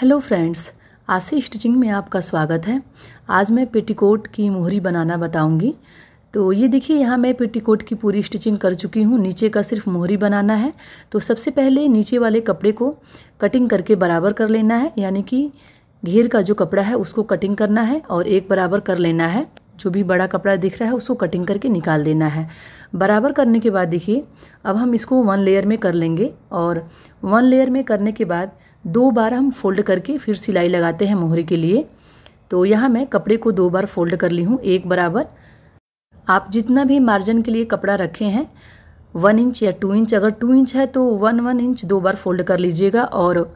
hello friends आशी stitching में आपका स्वागत है आज मैं पेटीकोट की मोहरी बनाना बताऊंगी तो ये देखिए यहाँ मैं पेटीकोट की पूरी स्टिचिंग कर चुकी हूँ नीचे का सिर्फ मोहरी बनाना है तो सबसे पहले नीचे वाले कपड़े को कटिंग करके बराबर कर लेना है यानी कि घेर का जो कपड़ा है उसको कटिंग करना है और एक बराबर कर लेना है जो भी बड़ा कपड़ा दिख रहा है उसको कटिंग करके निकाल देना है बराबर करने के बाद देखिए अब हम इसको वन लेयर में कर लेंगे और वन लेयर में करने के बाद दो बार हम फोल्ड करके फिर सिलाई लगाते हैं मोहरे के लिए तो यहाँ मैं कपड़े को दो बार फोल्ड कर ली हूँ एक बराबर आप जितना भी मार्जिन के लिए कपड़ा रखे हैं वन इंच या टू इंच अगर टू इंच है तो वन वन इंच दो बार फोल्ड कर लीजिएगा और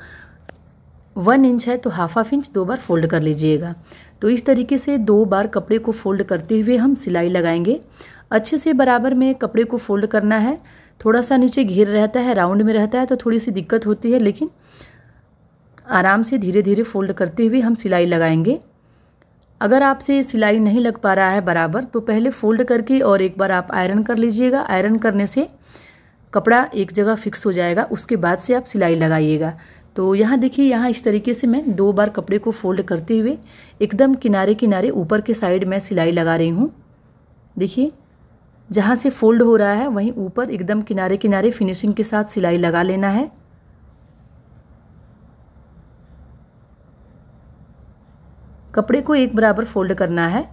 वन इंच है तो हाफ हाफ इंच दो बार फोल्ड कर लीजिएगा तो इस तरीके से दो बार कपड़े को फोल्ड करते हुए हम सिलाई लगाएंगे अच्छे से बराबर में कपड़े को फोल्ड करना है थोड़ा सा नीचे घेर रहता है राउंड में रहता है तो थोड़ी सी दिक्कत होती है लेकिन आराम से धीरे धीरे फोल्ड करते हुए हम सिलाई लगाएंगे अगर आपसे सिलाई नहीं लग पा रहा है बराबर तो पहले फोल्ड करके और एक बार आप आयरन कर लीजिएगा आयरन करने से कपड़ा एक जगह फिक्स हो जाएगा उसके बाद से आप सिलाई लगाइएगा तो यहाँ देखिए यहाँ इस तरीके से मैं दो बार कपड़े को फोल्ड करते हुए एकदम किनारे किनारे ऊपर के साइड में सिलाई लगा रही हूँ देखिए जहाँ से फोल्ड हो रहा है वहीं ऊपर एकदम किनारे किनारे फिनिशिंग के साथ सिलाई लगा लेना है कपड़े को एक बराबर फोल्ड करना है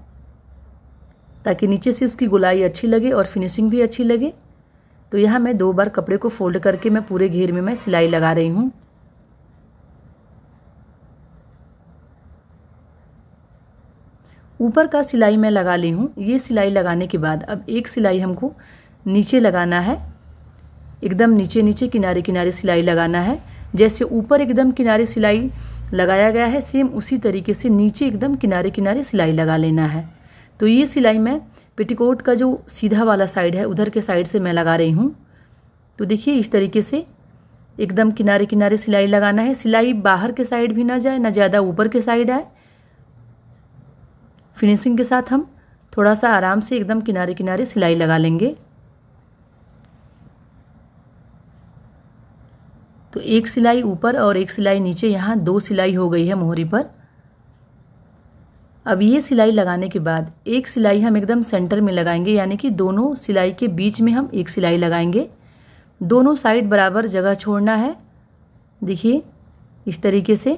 ताकि नीचे से उसकी गुलाई अच्छी लगे और फिनिशिंग भी अच्छी लगे तो यहाँ मैं दो बार कपड़े को फोल्ड करके मैं पूरे घेर में मैं सिलाई लगा रही हूँ ऊपर का सिलाई मैं लगा ली हूँ ये सिलाई लगाने के बाद अब एक सिलाई हमको नीचे लगाना है एकदम नीचे नीचे किनारे किनारे सिलाई लगाना है जैसे ऊपर एकदम किनारे सिलाई लगाया गया है सेम उसी तरीके से नीचे एकदम किनारे किनारे सिलाई लगा लेना है तो ये सिलाई मैं पेटीकोट का जो सीधा वाला साइड है उधर के साइड से मैं लगा रही हूँ तो देखिए इस तरीके से एकदम किनारे किनारे सिलाई लगाना है सिलाई बाहर के साइड भी ना जाए ना ज़्यादा ऊपर के साइड आए फिनिशिंग के साथ हम थोड़ा सा आराम से एकदम किनारे किनारे सिलाई लगा लेंगे तो एक सिलाई ऊपर और एक सिलाई नीचे यहाँ दो सिलाई हो गई है मोहरी पर अब ये सिलाई लगाने के बाद एक सिलाई हम एकदम सेंटर में लगाएंगे यानी कि दोनों सिलाई के बीच में हम एक सिलाई लगाएंगे दोनों साइड बराबर जगह छोड़ना है देखिए इस तरीके से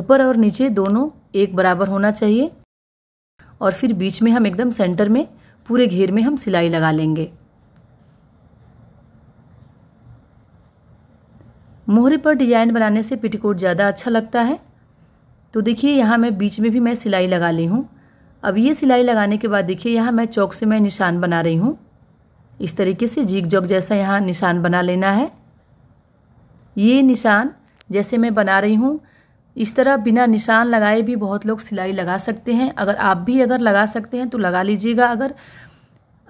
ऊपर और नीचे दोनों एक बराबर होना चाहिए और फिर बीच में हम एकदम सेंटर में पूरे घेर में हम सिलाई लगा लेंगे मोहरे पर डिजाइन बनाने से पेटीकोट ज़्यादा अच्छा लगता है तो देखिए यहाँ मैं बीच में भी मैं सिलाई लगा ली हूँ अब ये सिलाई लगाने के बाद देखिए यहाँ मैं चौक से मैं निशान बना रही हूँ इस तरीके से जीक जॉक जैसा यहाँ निशान बना लेना है ये निशान जैसे मैं बना रही हूँ इस तरह बिना निशान लगाए भी बहुत लोग सिलाई लगा सकते हैं अगर आप भी अगर लगा सकते हैं तो लगा लीजिएगा अगर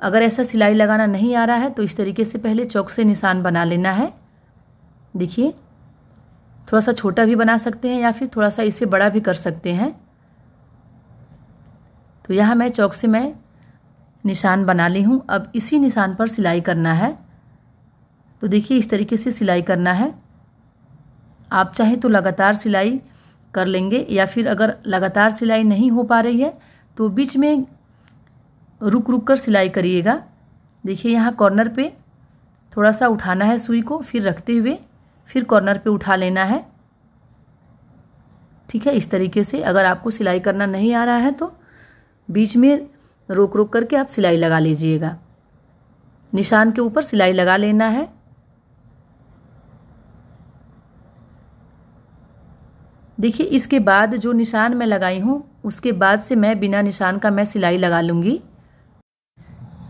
अगर ऐसा सिलाई लगाना नहीं आ रहा है तो इस तरीके से पहले चौक से निशान बना लेना है देखिए थोड़ा सा छोटा भी बना सकते हैं या फिर थोड़ा सा इसे बड़ा भी कर सकते हैं तो यहाँ मैं चौक से मैं निशान बना ली हूँ अब इसी निशान पर सिलाई करना है तो देखिए इस तरीके से सिलाई करना है आप चाहें तो लगातार सिलाई कर लेंगे या फिर अगर लगातार सिलाई नहीं हो पा रही है तो बीच में रुक रुक कर सिलाई करिएगा देखिए यहाँ कॉर्नर पे थोड़ा सा उठाना है सुई को फिर रखते हुए फिर कॉर्नर पे उठा लेना है ठीक है इस तरीके से अगर आपको सिलाई करना नहीं आ रहा है तो बीच में रोक रोक करके आप सिलाई लगा लीजिएगा निशान के ऊपर सिलाई लगा लेना है देखिए इसके बाद जो निशान मैं लगाई हूँ उसके बाद से मैं बिना निशान का मैं सिलाई लगा लूँगी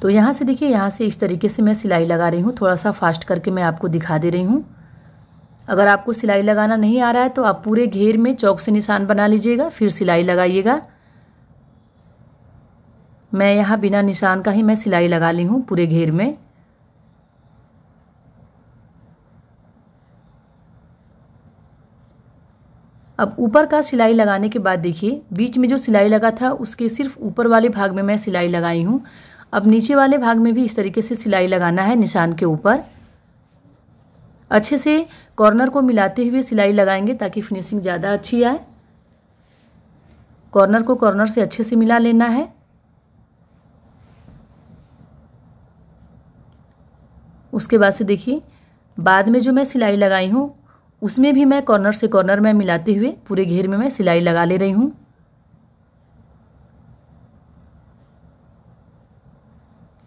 तो यहाँ से देखिए यहाँ से इस तरीके से मैं सिलाई लगा रही हूँ थोड़ा सा फास्ट करके मैं आपको दिखा दे रही हूँ अगर आपको सिलाई लगाना नहीं आ रहा है तो आप पूरे घेर में चौक से निशान बना लीजिएगा फिर सिलाई लगाइएगा मैं यहाँ बिना निशान का ही मैं सिलाई लगा ली हूँ पूरे घेर में अब ऊपर का सिलाई लगाने के बाद देखिए बीच में जो सिलाई लगा था उसके सिर्फ ऊपर वाले भाग में मैं सिलाई लगाई हूँ अब नीचे वाले भाग में भी इस तरीके से सिलाई लगाना है निशान के ऊपर अच्छे से कॉर्नर को मिलाते हुए सिलाई लगाएंगे ताकि फिनिशिंग ज़्यादा अच्छी आए कॉर्नर को कॉर्नर से अच्छे से मिला लेना है उसके बाद से देखिए बाद में जो मैं सिलाई लगाई हूँ उसमें भी मैं कॉर्नर से कॉर्नर में मिलाते हुए पूरे घेर में मैं सिलाई लगा ले रही हूँ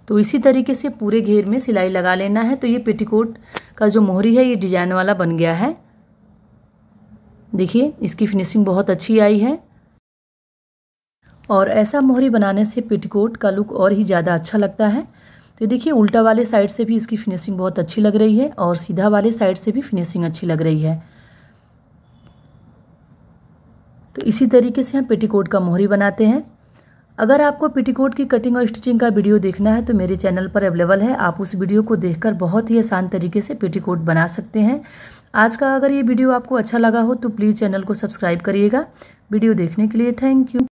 तो इसी तरीके से पूरे घेर में सिलाई लगा लेना है तो ये पेटीकोट का जो मोहरी है ये डिजाइन वाला बन गया है देखिए इसकी फिनिशिंग बहुत अच्छी आई है और ऐसा मोहरी बनाने से पेटीकोट का लुक और ही ज़्यादा अच्छा लगता है तो देखिए उल्टा वाले साइड से भी इसकी फिनिशिंग बहुत अच्छी लग रही है और सीधा वाले साइड से भी फिनिशिंग अच्छी लग रही है तो इसी तरीके से हम पेटीकोट का मोहरी बनाते हैं अगर आपको पिटीकोट की कटिंग और स्टिचिंग का वीडियो देखना है तो मेरे चैनल पर अवेलेबल है आप उस वीडियो को देखकर बहुत ही आसान तरीके से पिटीकोट बना सकते हैं आज का अगर ये वीडियो आपको अच्छा लगा हो तो प्लीज़ चैनल को सब्सक्राइब करिएगा वीडियो देखने के लिए थैंक यू